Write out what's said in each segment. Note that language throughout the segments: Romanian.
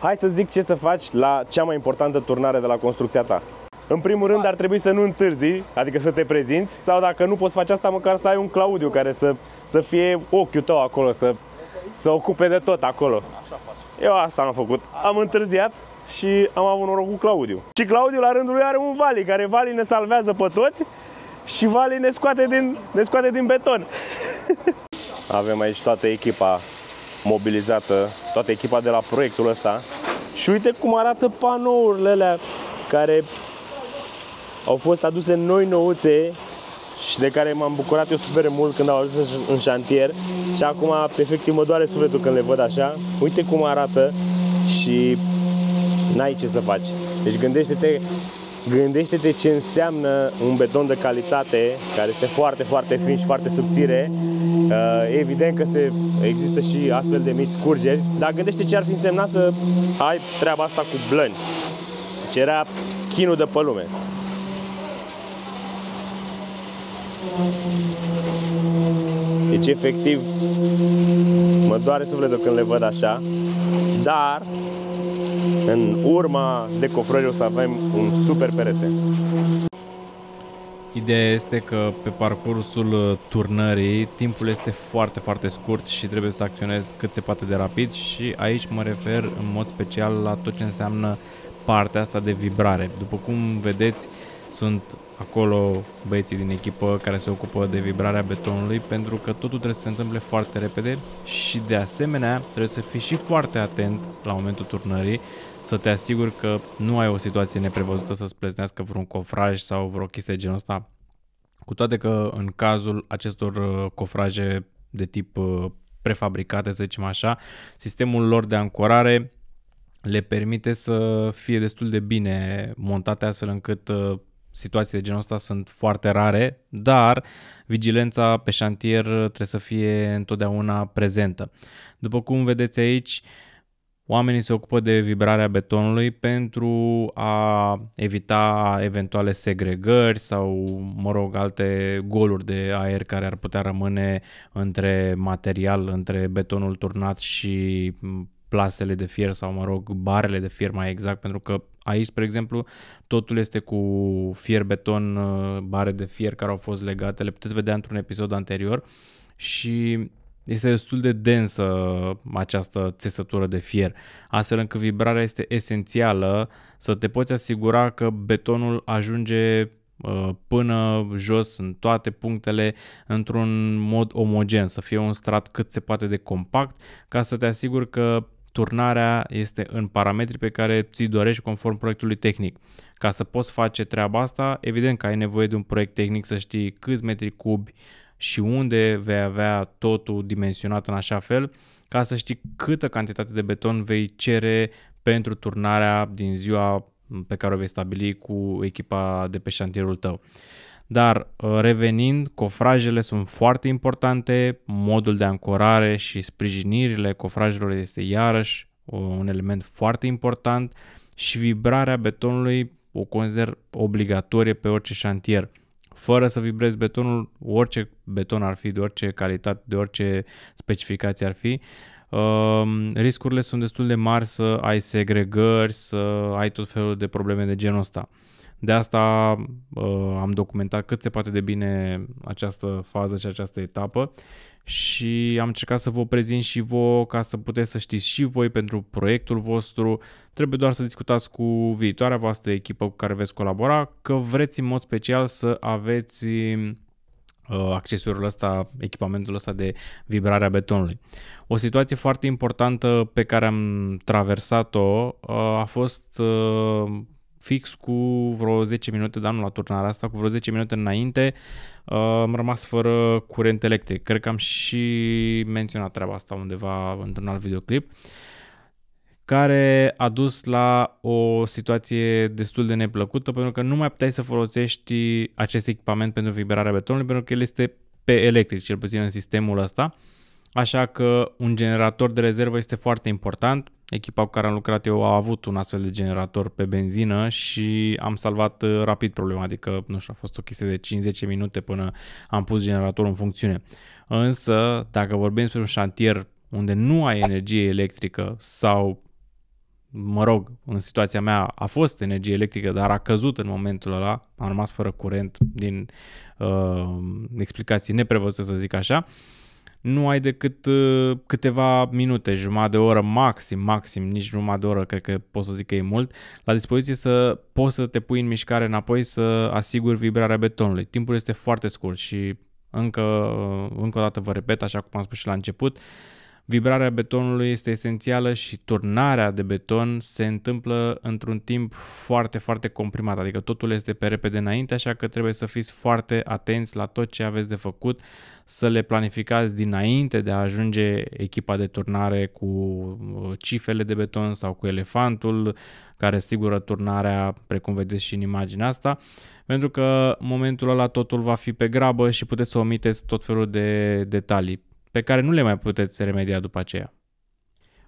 Hai să zic ce să faci la cea mai importantă turnare de la construcția ta. În primul rând ar trebui să nu întârzi, adică să te prezinți sau dacă nu poți face asta, măcar să ai un Claudiu care să, să fie ochiul tău acolo, să, să ocupe de tot acolo. Eu asta am făcut. Am întârziat și am avut noroc cu Claudiu. Și Claudiu la rândul lui are un Vali, care Vali ne salvează pe toți și Vali ne scoate din, ne scoate din beton. Avem aici toată echipa mobilizată toată echipa de la proiectul ăsta. Și uite cum arată panourile alea care au fost aduse noi nouțe și de care m-am bucurat eu super mult când au ajuns în șantier și acum efectiv mă doare sufletul când le văd așa. Uite cum arată și n-ai ce să faci. Deci gândește-te Gândește-te ce înseamnă un beton de calitate, care este foarte, foarte fin și foarte subțire. Uh, evident că se, există și astfel de mici scurgeri, dar gândește ce ar fi însemnat să ai treaba asta cu blăni. Deci era chinul de pe lume. Deci efectiv mă doare sufletul când le văd așa, dar în urma decofrării o să avem un super perete. Ideea este că pe parcursul uh, turnării timpul este foarte, foarte scurt și trebuie să acționez cât se poate de rapid și aici mă refer în mod special la tot ce înseamnă partea asta de vibrare. După cum vedeți, sunt acolo băieții din echipă care se ocupă de vibrarea betonului pentru că totul trebuie să se întâmple foarte repede și de asemenea trebuie să fii și foarte atent la momentul turnării să te asiguri că nu ai o situație neprevăzută să-ți pleznească vreun cofraj sau vreo chestie genul ăsta. Cu toate că în cazul acestor uh, cofraje de tip uh, prefabricate, să zicem așa, sistemul lor de ancorare le permite să fie destul de bine montate astfel încât uh, situații de genul ăsta sunt foarte rare, dar vigilența pe șantier trebuie să fie întotdeauna prezentă. După cum vedeți aici, oamenii se ocupă de vibrarea betonului pentru a evita eventuale segregări sau, mă rog, alte goluri de aer care ar putea rămâne între material, între betonul turnat și plasele de fier sau, mă rog, barele de fier mai exact, pentru că aici, spre exemplu, totul este cu fier beton, uh, bare de fier care au fost legate, le puteți vedea într-un episod anterior și este destul de densă această țesătură de fier, astfel încât vibrarea este esențială să te poți asigura că betonul ajunge uh, până jos în toate punctele într-un mod omogen, să fie un strat cât se poate de compact ca să te asiguri că turnarea este în parametri pe care ți dorești conform proiectului tehnic. Ca să poți face treaba asta, evident că ai nevoie de un proiect tehnic să știi câți metri cubi și unde vei avea totul dimensionat în așa fel ca să știi câtă cantitate de beton vei cere pentru turnarea din ziua pe care o vei stabili cu echipa de pe șantierul tău. Dar uh, revenind, cofrajele sunt foarte importante, modul de ancorare și sprijinirile cofrajelor este iarăși uh, un element foarte important și vibrarea betonului o consider obligatorie pe orice șantier. Fără să vibrezi betonul, orice beton ar fi, de orice calitate, de orice specificație ar fi, um, riscurile sunt destul de mari să ai segregări, să ai tot felul de probleme de genul ăsta. De asta uh, am documentat cât se poate de bine această fază și această etapă și am încercat să vă prezint și voi, ca să puteți să știți și voi pentru proiectul vostru. Trebuie doar să discutați cu viitoarea voastră echipă cu care veți colabora că vreți în mod special să aveți uh, accesoriul ăsta, echipamentul ăsta de vibrare a betonului. O situație foarte importantă pe care am traversat-o uh, a fost uh, fix cu vreo 10 minute, dar nu la turnarea asta, cu vreo 10 minute înainte, uh, am rămas fără curent electric. Cred că am și menționat treaba asta undeva într-un alt videoclip care a dus la o situație destul de neplăcută pentru că nu mai puteai să folosești acest echipament pentru vibrarea betonului pentru că el este pe electric, cel puțin în sistemul ăsta. Așa că un generator de rezervă este foarte important echipa cu care am lucrat eu a avut un astfel de generator pe benzină și am salvat uh, rapid problema, adică, nu știu, a fost o chestie de 5-10 minute până am pus generatorul în funcțiune. Însă, dacă vorbim despre un șantier unde nu ai energie electrică sau mă rog, în situația mea a fost energie electrică, dar a căzut în momentul ăla, am rămas fără curent din uh, explicații neprevăzute, să zic așa, uh, nu ai decât uh, câteva minute, jumătate de oră maxim, maxim, nici jumătate de oră, cred că pot să zic că e mult, la dispoziție să poți să te pui în mișcare înapoi să asiguri vibrarea betonului. Timpul este foarte scurt și încă, încă o dată vă repet, așa cum am spus și la început, uh, Vibrarea betonului este esențială și turnarea de beton se întâmplă într-un timp foarte, foarte comprimat, adică totul este pe repede înainte, așa că trebuie să fiți foarte atenți la tot ce aveți de făcut, să le planificați dinainte de a ajunge echipa de turnare cu uh, cifele de beton sau cu elefantul care sigură turnarea, precum vedeți și în imaginea asta, pentru că momentul ăla totul va fi pe grabă și puteți să omiteți tot felul de detalii pe care nu le mai puteți remedia după aceea.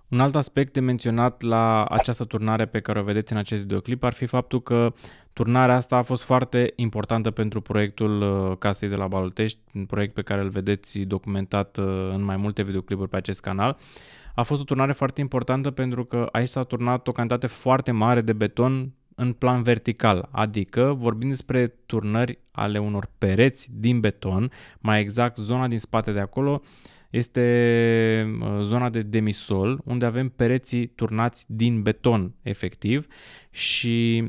Un alt aspect de menționat la această turnare pe care o vedeți în acest videoclip ar fi faptul că turnarea asta a fost foarte importantă pentru proiectul uh, Casei de la Balutești, un proiect pe care îl vedeți documentat uh, în mai multe videoclipuri pe acest canal. A fost o turnare foarte importantă pentru că aici s-a turnat o cantitate foarte mare de beton în plan vertical, adică vorbim despre turnări ale unor pereți din beton, mai exact zona din spate de acolo, uh, este uh, zona de demisol, unde avem pereții turnați din beton, efectiv, și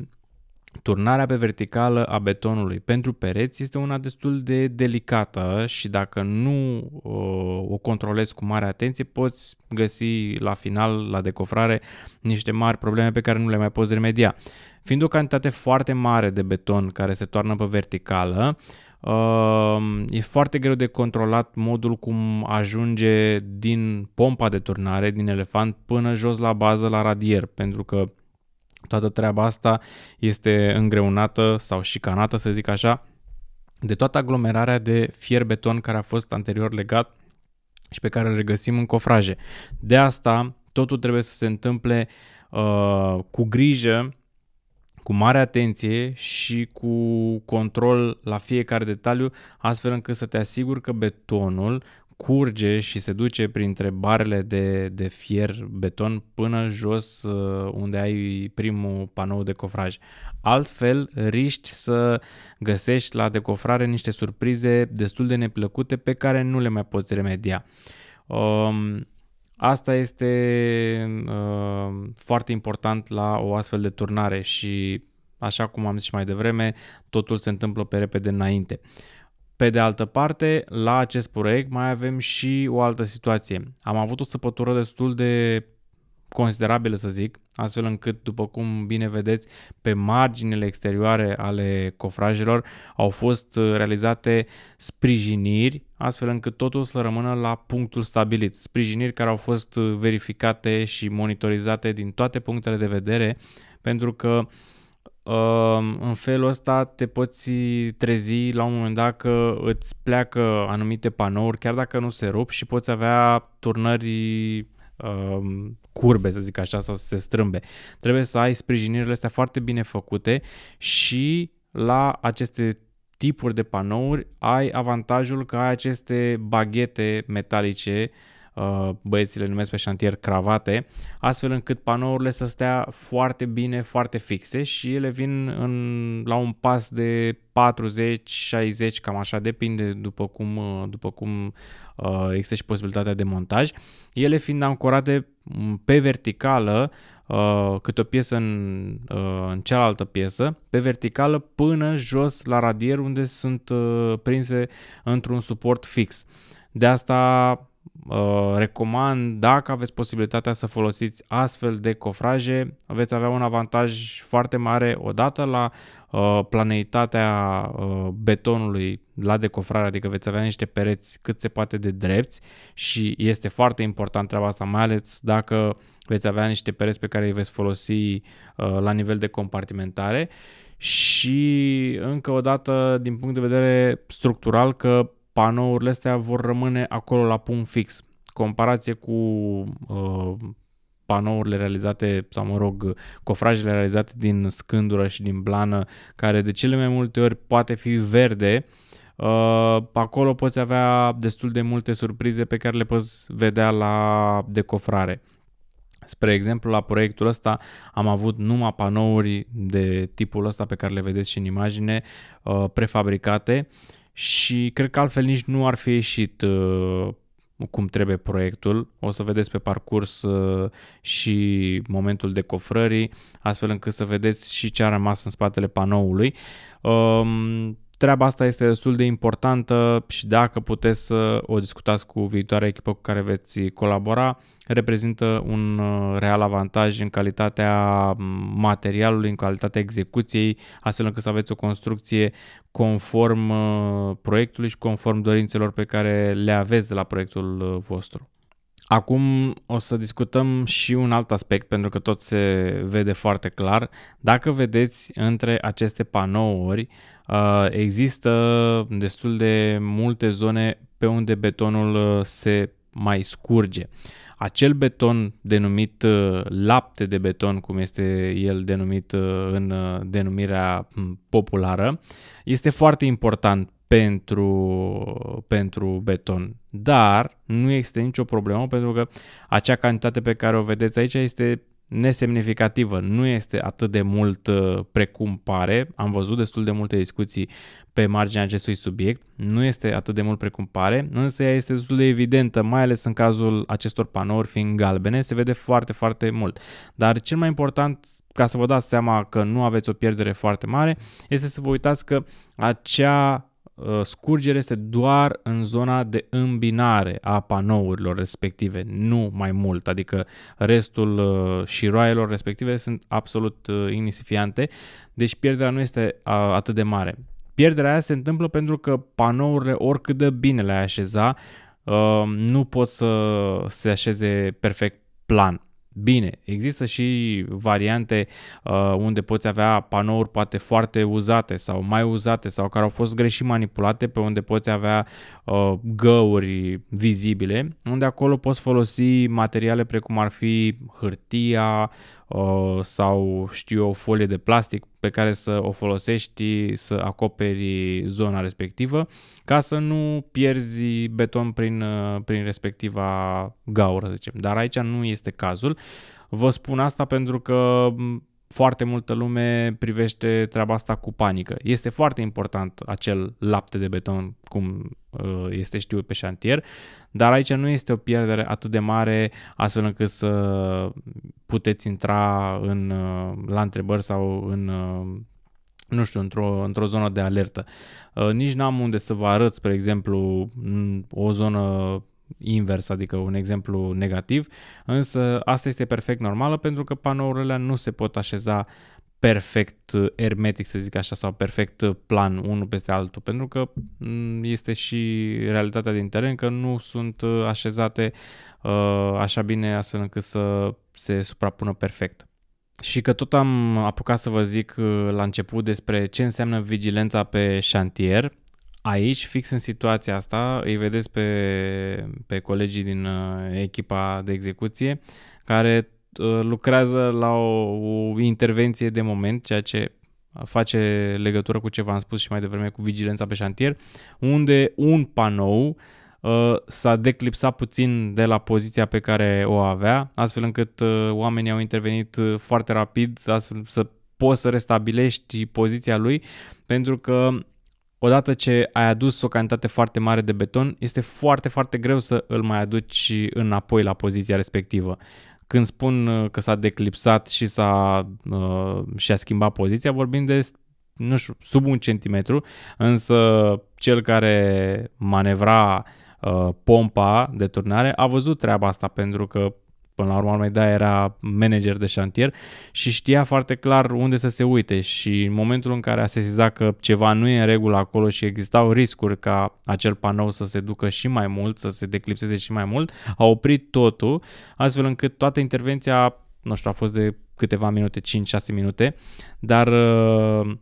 Turnarea pe verticală a betonului pentru pereți este una destul de delicată și dacă nu uh, o controlezi cu mare atenție, poți găsi la final, la decofrare, niște mari probleme pe care nu le mai poți remedia. Fiind o cantitate foarte mare de beton care se toarnă pe verticală, Ehm, e foarte greu de controlat modul cum ajunge din pompa de turnare, din elefant, până jos la bază, la radier, pentru că toată treaba asta este îngreunată sau șicanată, să zic așa, de toată aglomerarea de fier beton care a fost anterior legat și pe care îl regăsim în cofraje. De asta, totul trebuie să se întâmple uh, cu grijă cu mare atenție și cu control la fiecare detaliu, astfel încât să te asiguri că betonul curge și se duce printre barele de, de fier beton până jos uh, unde ai primul panou de cofraj. Altfel, riști să găsești la decofrare niște surprize destul de neplăcute pe care nu le mai poți remedia. Um, Asta este uh, foarte important la o astfel de turnare și, așa cum am zis și mai devreme, totul se întâmplă pe repede înainte. Pe de altă parte, la acest proiect mai avem și o altă situație. Am avut o săpătură destul de considerabilă, să zic, astfel încât, după cum bine vedeți, pe marginile exterioare ale cofrajelor au fost uh, realizate sprijiniri, astfel încât totul să rămână la punctul stabilit. Sprijiniri care au fost uh, verificate și monitorizate din toate punctele de vedere, pentru că uh, în felul ăsta te poți trezi la un moment dat că îți pleacă anumite panouri, chiar dacă nu se rup și poți avea turnări Um, curbe, să zic așa, sau să se strâmbe. Trebuie să ai sprijinirile astea foarte bine făcute și la aceste tipuri de panouri ai avantajul că ai aceste baghete metalice uh, Uh, băieții le numesc pe șantier cravate, astfel încât panourile să stea foarte bine, foarte fixe și ele vin în, la un pas de 40-60, cam așa, depinde după cum, uh, după cum uh, există și posibilitatea de montaj. Ele fiind ancorate mm, pe verticală, câte o piesă în, în cealaltă piesă, pe verticală până jos la radier unde sunt prinse într-un suport fix. De asta Uh, recomand, dacă aveți posibilitatea să folosiți astfel de cofraje, veți avea un avantaj foarte mare odată la uh, planeitatea uh, betonului la decofrare, adică veți avea niște pereți cât se poate de drepți și este foarte important treaba asta, mai ales dacă veți avea niște pereți pe care îi veți folosi uh, la nivel de compartimentare și încă o dată din punct de vedere structural că panourile astea vor rămâne acolo la punct fix. Comparație cu uh, panourile realizate, sau mă rog, cofrajele realizate din scândură și din blană, care de cele mai multe ori poate fi verde, uh, acolo poți avea destul de multe surprize pe care le poți vedea la decofrare. Spre exemplu, la proiectul ăsta am avut numai panouri de tipul ăsta pe care le vedeți și în imagine, uh, prefabricate și cred că altfel nici nu ar fi ieșit uh, cum trebuie proiectul. O să vedeți pe parcurs uh, și momentul de cofrării, astfel încât să vedeți și ce a rămas în spatele panoului. Um, treaba asta este destul de importantă și dacă puteți să o discutați cu viitoarea echipă cu care veți colabora, reprezintă un uh, real avantaj în calitatea mm, materialului, în calitatea execuției, astfel încât să aveți o construcție conform uh, proiectului și conform dorințelor pe care le aveți de la proiectul uh, vostru. Acum o să discutăm și un alt aspect, pentru că tot se vede foarte clar. Dacă vedeți între aceste panouri Uh, există destul de multe zone pe unde betonul uh, se mai scurge. Acel beton denumit uh, lapte de beton, cum este el denumit în denumirea populară, este foarte important pentru, pentru beton. Dar nu este nicio problemă pentru că acea cantitate pe care o vedeți aici este nesemnificativă, nu este atât de mult uh, precum pare. Am văzut destul de multe discuții pe marginea acestui subiect, nu este atât de mult precum pare, însă ea este destul de evidentă, mai ales în cazul acestor panouri fiind galbene, se vede foarte, foarte mult. Dar cel mai important ca să vă dați seama că nu aveți o pierdere foarte mare, este să vă uitați că acea Uh, scurgere este doar în zona de îmbinare a panourilor respective, nu mai mult, adică restul uh, și roaielor respective sunt absolut uh, inisifiante, deci pierderea nu este atât de mare. Pierderea aia se întâmplă pentru că panourile, oricât de bine le-ai așeza, nu pot să se așeze perfect plan. Bine, există și variante uh, unde poți avea panouri poate foarte uzate sau mai uzate sau care au fost greșit manipulate, pe unde poți avea uh, găuri vizibile, unde acolo poți folosi materiale precum ar fi hârtia, Uh, sau știu o folie de plastic pe care să o folosești să acoperi zona respectivă ca să nu pierzi beton prin, uh, prin respectiva gaură, să zicem. Dar aici nu este cazul. Vă spun asta pentru că foarte multă lume privește treaba asta cu panică. Este foarte important acel lapte de beton, cum uh, este știut pe șantier, dar aici nu este o pierdere atât de mare astfel încât să puteți intra în, uh, la întrebări sau în uh, nu știu, într-o, într-o zonă de alertă. Nici n-am unde să vă arăt, spre exemplu, o zonă invers, adică un exemplu negativ, însă asta este perfect normală pentru că panourile nu se pot așeza perfect uh, ermetic, să zic așa, sau perfect uh, plan unul peste altul, pentru că mm, este și realitatea din teren că nu sunt uh, așezate așa bine astfel încât să se suprapună perfect. Și că tot am apucat să vă zic la început despre ce înseamnă vigilența pe șantier, Aici, fix în situația asta, îi vedeți pe, pe colegii din uh, echipa de execuție care uh, lucrează la o, o intervenție de moment, ceea ce face legătură cu ce v-am spus și mai devreme cu vigilența pe șantier, unde un panou uh, s-a declipsat puțin de la poziția pe care o avea, astfel încât oamenii au intervenit foarte rapid, astfel să poți să restabilești poziția lui, pentru că odată ce ai adus o cantitate foarte mare de beton, este foarte, foarte greu să îl mai aduci înapoi la poziția respectivă. Când spun uh, că s-a declipsat și s-a uh, și-a schimbat poziția, vorbim de nu știu, sub un centimetru, însă cel care manevra uh, pompa de turnare a văzut treaba asta pentru că până la urmă, mai da, era manager de șantier și știa foarte clar unde să se uite și în momentul în care a sesizat că ceva nu e în regulă acolo și existau riscuri ca acel panou să se ducă și mai mult, să se declipseze și mai mult, a oprit totul, astfel încât toată intervenția, nu știu, a fost de câteva minute, 5-6 minute, dar uh,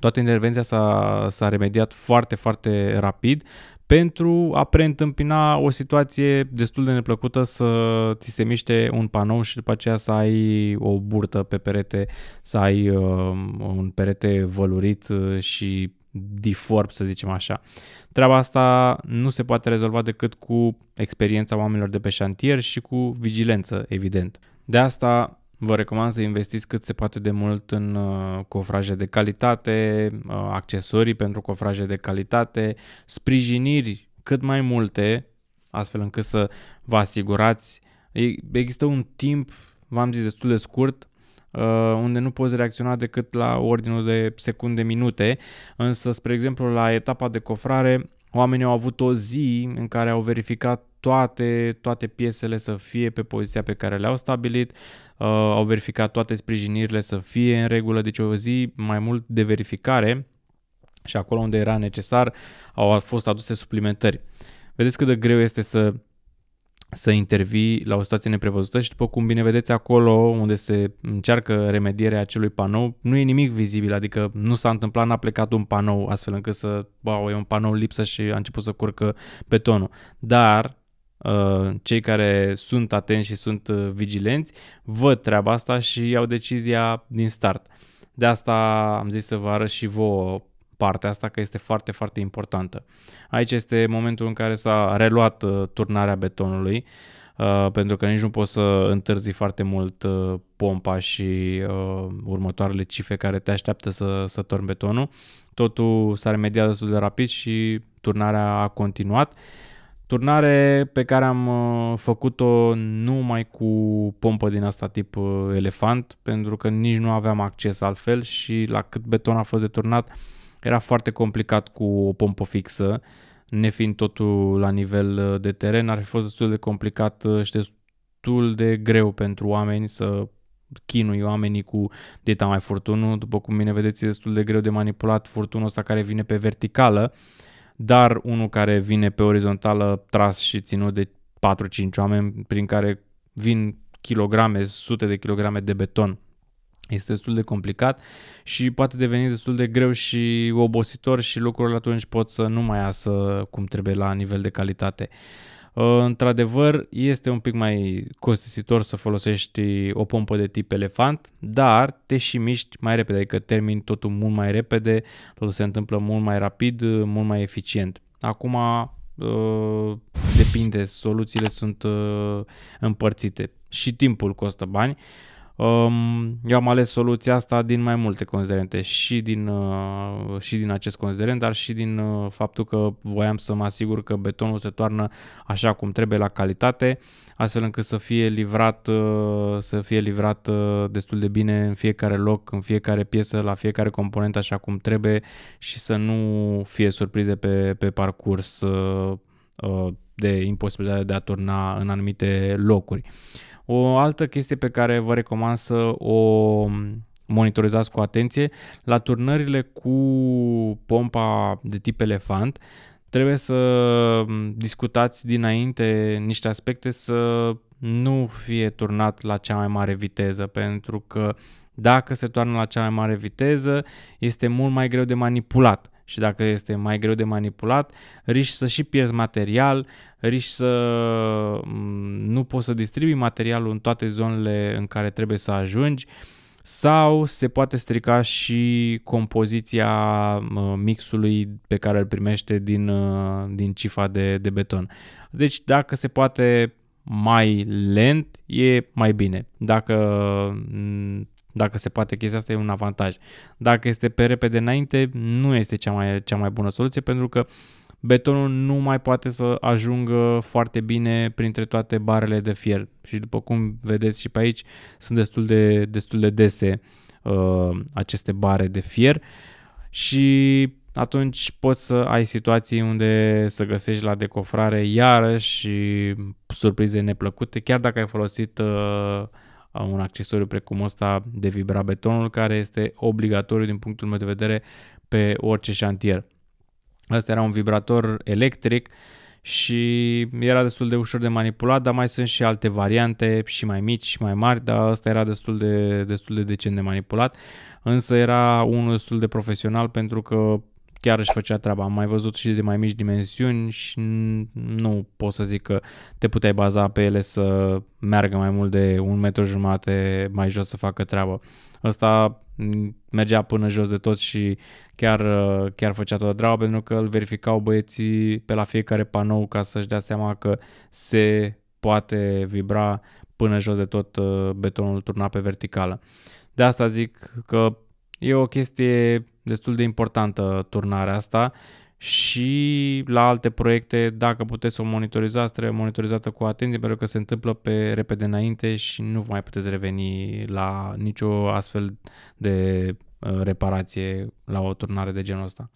toată intervenția s-a, s-a remediat foarte, foarte rapid pentru a preîntâmpina o situație destul de neplăcută să ți se miște un panou și după aceea să ai o burtă pe perete, să ai uh, un perete vălurit uh, și diform, să zicem așa. Treaba asta nu se poate rezolva decât cu experiența oamenilor de pe șantier și cu vigilență, evident. De asta Vă recomand să investiți cât se poate de mult în uh, cofraje de calitate, uh, accesorii pentru cofraje de calitate, sprijiniri cât mai multe, astfel încât să vă asigurați. Există un timp, v-am zis, destul de scurt, uh, unde nu poți reacționa decât la ordinul de secunde, minute, însă, spre exemplu, la etapa de cofrare, oamenii au avut o zi în care au verificat toate, toate piesele să fie pe poziția pe care le-au stabilit, uh, au verificat toate sprijinirile să fie în regulă, deci o zi mai mult de verificare și acolo unde era necesar au fost aduse suplimentări. Vedeți cât de greu este să să intervii la o situație neprevăzută și după cum bine vedeți acolo unde se încearcă remedierea acelui panou, nu e nimic vizibil, adică nu s-a întâmplat, n-a plecat un panou astfel încât să, wow, e un panou lipsă și a început să curcă betonul. Dar uh, cei care sunt atenți și sunt uh, vigilenți văd treaba asta și iau decizia din start. De asta am zis să vă arăt și vouă partea asta că este foarte, foarte importantă. Aici este momentul în care s-a reluat uh, turnarea betonului, uh, pentru că nici nu poți să întârzi foarte mult uh, pompa și următoarele cifre care te așteaptă să, să torni betonul. Totul s-a remediat destul de rapid și turnarea a continuat. Turnare pe care am făcut-o numai cu pompă din asta tip elefant, pentru că nici nu aveam acces altfel și la cât beton a fost deturnat, era foarte complicat cu o pompă fixă, nefiind totul la nivel uh, de teren, ar fi fost destul de complicat uh, și destul de greu pentru oameni să chinui oamenii cu dieta mai furtunul. După cum bine vedeți, e destul de greu de manipulat furtunul ăsta care vine pe verticală, dar unul care vine pe orizontală tras și ținut de 4-5 oameni prin care vin kilograme, sute de kilograme de beton este destul de complicat și poate deveni destul de greu și obositor și lucrurile atunci pot să nu mai iasă cum trebuie la nivel de calitate. Uh, într-adevăr, este un pic mai costisitor să folosești o pompă de tip elefant, dar te și miști mai repede, adică termini totul mult mai repede, totul se întâmplă mult mai rapid, mult mai eficient. Acum uh, depinde, soluțiile sunt uh, împărțite și timpul costă bani eu am ales soluția asta din mai multe considerente și din, uh, și din acest considerent, dar și din uh, faptul că voiam să mă asigur că betonul se toarnă așa cum trebuie la calitate, astfel încât să fie livrat, uh, să fie livrat destul de bine în fiecare loc, în fiecare piesă, la fiecare componentă așa cum trebuie și să nu fie surprize pe, pe parcurs de imposibilitatea de a turna în anumite locuri. O altă chestie pe care vă recomand să o monitorizați cu atenție, la turnările cu pompa de tip elefant, trebuie să discutați dinainte niște aspecte să nu fie turnat la cea mai mare viteză, pentru că dacă se toarnă la cea mai mare viteză, este mult mai greu de manipulat și dacă este mai greu de manipulat, riști să și pierzi material, riști să mm, nu poți să distribui materialul în toate zonele în care trebuie să ajungi sau se poate strica și compoziția mixului pe care îl primește din, uh, din cifa de, de beton. Deci dacă se poate mai lent, e mai bine. Dacă mm, dacă se poate chestia asta e un avantaj. Dacă este pe repede înainte, nu este cea mai, cea mai bună soluție pentru că betonul nu mai poate să ajungă foarte bine printre toate barele de fier. Și după cum vedeți și pe aici, sunt destul de, destul de dese uh, aceste bare de fier și atunci poți să ai situații unde să găsești la decofrare iarăși surprize neplăcute, chiar dacă ai folosit uh, un accesoriu precum ăsta de vibrabetonul care este obligatoriu din punctul meu de vedere pe orice șantier. Asta era un vibrator electric și era destul de ușor de manipulat, dar mai sunt și alte variante și mai mici și mai mari, dar asta era destul de, destul de decent de manipulat, însă era unul destul de profesional pentru că chiar își făcea treaba. Am mai văzut și de mai mici dimensiuni și nu pot să zic că te puteai baza pe ele să meargă mai mult de un metru jumate mai jos să facă treaba. Ăsta mergea până jos de tot și chiar, chiar făcea toată treaba pentru că îl verificau băieții pe la fiecare panou ca să-și dea seama că se poate vibra până jos de tot betonul turnat pe verticală. De asta zic că e o chestie destul de importantă turnarea asta și la alte proiecte, dacă puteți să o monitorizați, trebuie monitorizată cu atenție pentru că se întâmplă pe repede înainte și nu mai puteți reveni la nicio astfel de uh, reparație la o turnare de genul ăsta.